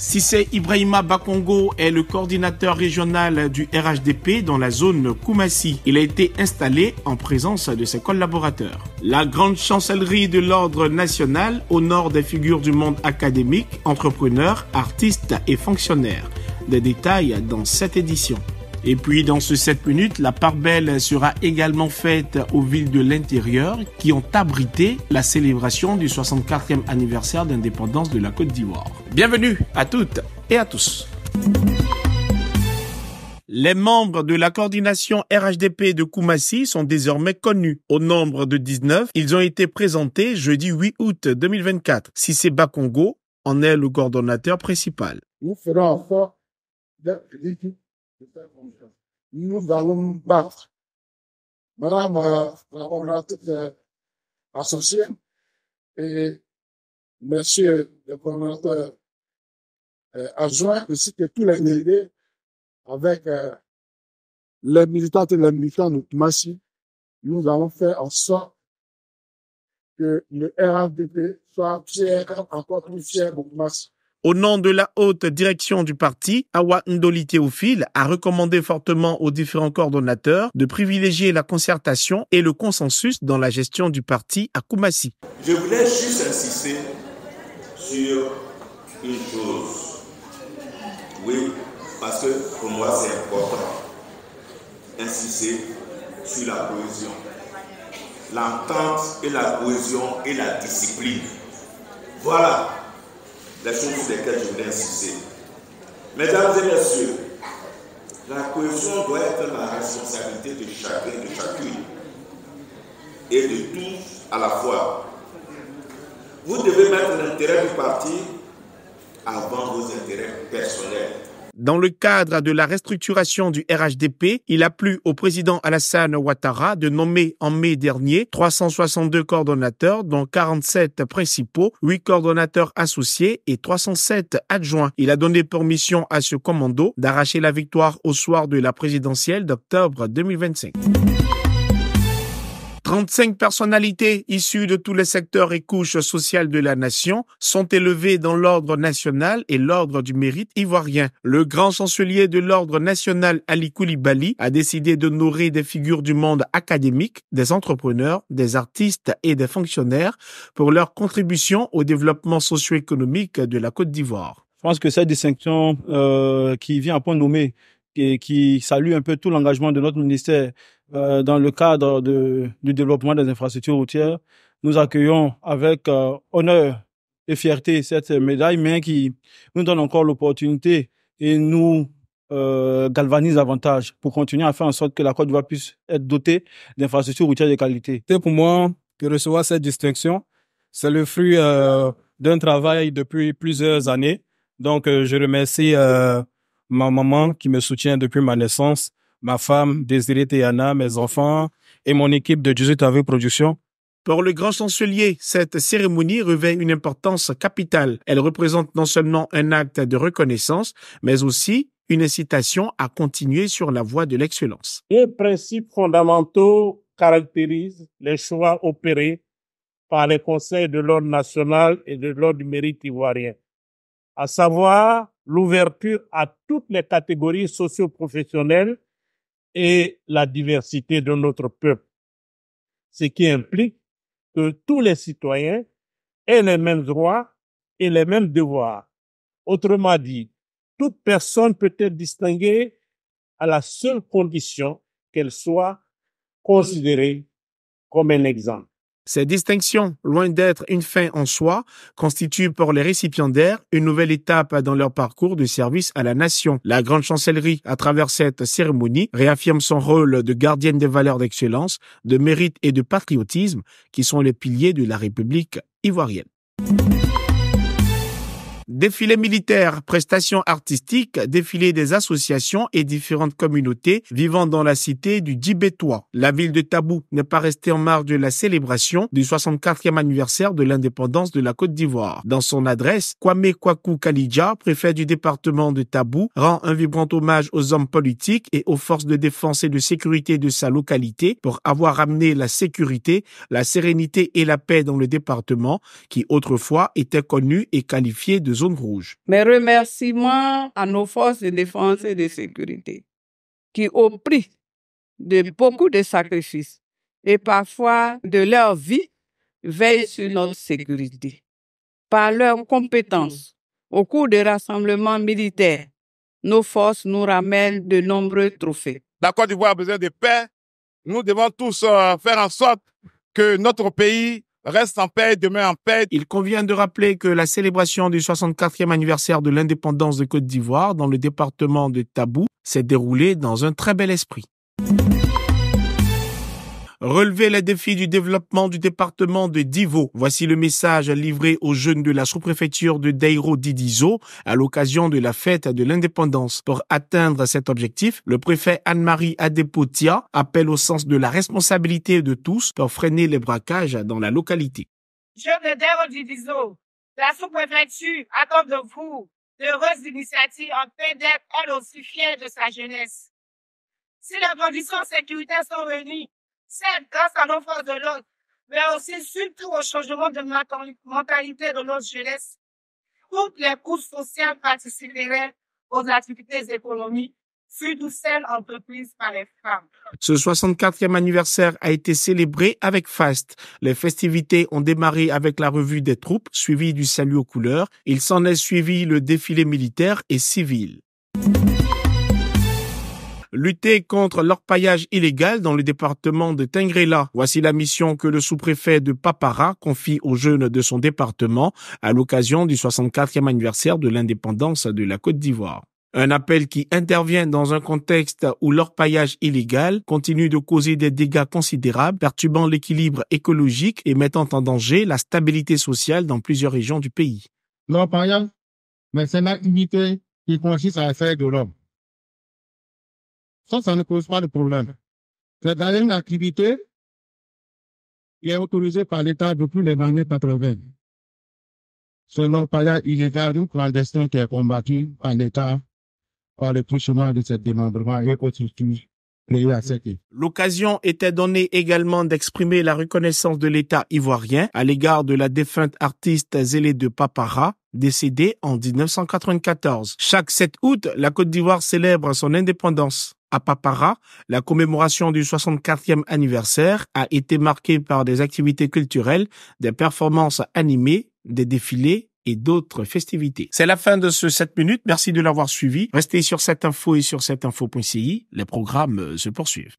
Sissé Ibrahima Bakongo est le coordinateur régional du RHDP dans la zone Koumassi. Il a été installé en présence de ses collaborateurs. La grande chancellerie de l'ordre national honore des figures du monde académique, entrepreneurs, artistes et fonctionnaires. Des détails dans cette édition. Et puis dans ce 7 minutes, la part belle sera également faite aux villes de l'intérieur qui ont abrité la célébration du 64e anniversaire d'indépendance de la Côte d'Ivoire. Bienvenue à toutes et à tous. Les membres de la coordination RHDP de Koumassi sont désormais connus. Au nombre de 19, ils ont été présentés jeudi 8 août 2024. c'est Bakongo en est le coordonnateur principal. Nous ferons nous allons battre. Madame euh, la coordinatrice euh, associée et monsieur le coordinateur euh, adjoint, ainsi que tous les délégués avec les militantes et les militants de Kumasi, nous allons faire en sorte que le RADP soit fier, encore plus fier de masse. Au nom de la haute direction du parti, Awa Ndoli Théophile a recommandé fortement aux différents coordonnateurs de privilégier la concertation et le consensus dans la gestion du parti à Koumassi. Je voulais juste insister sur une chose. Oui, parce que pour moi c'est important. Insister sur la cohésion. L'entente et la cohésion et la discipline. Voilà les choses sur lesquelles je voulais insister. Mesdames et messieurs, la cohésion doit être la responsabilité de chacun et de chacune et de tous à la fois. Vous devez mettre l'intérêt du parti avant vos intérêts personnels. Dans le cadre de la restructuration du RHDP, il a plu au président Alassane Ouattara de nommer en mai dernier 362 coordonnateurs, dont 47 principaux, 8 coordonnateurs associés et 307 adjoints. Il a donné permission à ce commando d'arracher la victoire au soir de la présidentielle d'octobre 2025. 35 personnalités issues de tous les secteurs et couches sociales de la nation sont élevées dans l'ordre national et l'ordre du mérite ivoirien. Le grand chancelier de l'ordre national Ali Koulibaly a décidé de nourrir des figures du monde académique, des entrepreneurs, des artistes et des fonctionnaires pour leur contribution au développement socio-économique de la Côte d'Ivoire. Je pense que cette distinction euh, qui vient à point nommé et qui salue un peu tout l'engagement de notre ministère euh, dans le cadre du développement des infrastructures routières. Nous accueillons avec euh, honneur et fierté cette médaille, mais qui nous donne encore l'opportunité et nous euh, galvanise davantage pour continuer à faire en sorte que la Côte d'Ivoire puisse être dotée d'infrastructures routières de qualité. C'est pour moi que recevoir cette distinction, c'est le fruit d'un travail depuis plusieurs années. Donc, je remercie ma maman qui me soutient depuis ma naissance ma femme Désirée Teyana, mes enfants et mon équipe de 18 AV Productions. Pour le grand chancelier, cette cérémonie revêt une importance capitale. Elle représente non seulement un acte de reconnaissance, mais aussi une incitation à continuer sur la voie de l'excellence. Les principes fondamentaux caractérisent les choix opérés par les conseils de l'ordre national et de l'ordre du mérite ivoirien, à savoir l'ouverture à toutes les catégories socioprofessionnelles et la diversité de notre peuple, ce qui implique que tous les citoyens aient les mêmes droits et les mêmes devoirs. Autrement dit, toute personne peut être distinguée à la seule condition qu'elle soit considérée comme un exemple. Cette distinction, loin d'être une fin en soi, constitue pour les récipiendaires une nouvelle étape dans leur parcours de service à la nation. La Grande Chancellerie, à travers cette cérémonie, réaffirme son rôle de gardienne des valeurs d'excellence, de mérite et de patriotisme qui sont les piliers de la République ivoirienne. Défilé militaire, prestations artistiques, défilé des associations et différentes communautés vivant dans la cité du Dibétois. La ville de Tabou n'est pas restée en marge de la célébration du 64e anniversaire de l'indépendance de la Côte d'Ivoire. Dans son adresse, Kwame Kwaku Kalidja, préfet du département de Tabou, rend un vibrant hommage aux hommes politiques et aux forces de défense et de sécurité de sa localité pour avoir amené la sécurité, la sérénité et la paix dans le département qui autrefois était connu et qualifié de mes remerciements à nos forces de défense et de sécurité, qui au prix de beaucoup de sacrifices et parfois de leur vie, veillent sur notre sécurité. Par leurs compétences, au cours des rassemblements militaires, nos forces nous ramènent de nombreux trophées. D'accord, Côte d'Ivoire a besoin de paix. Nous devons tous euh, faire en sorte que notre pays Reste en paix, demain en paix. Il convient de rappeler que la célébration du 64e anniversaire de l'indépendance de Côte d'Ivoire dans le département de Tabou s'est déroulée dans un très bel esprit. Relever les défis du développement du département de Divo. Voici le message livré aux jeunes de la sous-préfecture de Dairo Didizo à l'occasion de la fête de l'indépendance. Pour atteindre cet objectif, le préfet Anne-Marie Adepotia appelle au sens de la responsabilité de tous pour freiner les braquages dans la localité. Jeunes de Dairo Didizo, la sous-préfecture attend de vous d'heureuses initiatives en paix d'être elle aussi fière de sa jeunesse. Si les conditions de sécurité sont réunies, certes grâce à l'enfance de l'Ordre, mais aussi surtout au changement de mentalité de notre jeunesse. Toutes les courses sociales participeraient aux activités économiques, surtout celles entreprises par les femmes. Ce 64e anniversaire a été célébré avec faste. Les festivités ont démarré avec la revue des troupes, suivie du salut aux couleurs. Il s'en est suivi le défilé militaire et civil lutter contre l'orpaillage illégal dans le département de Tengrela. Voici la mission que le sous-préfet de Papara confie aux jeunes de son département à l'occasion du 64e anniversaire de l'indépendance de la Côte d'Ivoire. Un appel qui intervient dans un contexte où l'orpaillage illégal continue de causer des dégâts considérables, perturbant l'équilibre écologique et mettant en danger la stabilité sociale dans plusieurs régions du pays. L'orpaillage, mais c'est qui consiste à faire de l'homme. Ça, ne pose pas de problème. C'est dans une activité qui est autorisée par l'État depuis les années 80. Selon paya illégal ou clandestin qui est combattu par l'État par le touchement de cet démembrement et constitue L'occasion était donnée également d'exprimer la reconnaissance de l'État ivoirien à l'égard de la défunte artiste Zélé de Papara, décédée en 1994. Chaque 7 août, la Côte d'Ivoire célèbre son indépendance à Papara, la commémoration du 64e anniversaire a été marquée par des activités culturelles, des performances animées, des défilés et d'autres festivités. C'est la fin de ce 7 minutes. Merci de l'avoir suivi. Restez sur cette info et sur cette info.ci. Les programmes euh, se poursuivent.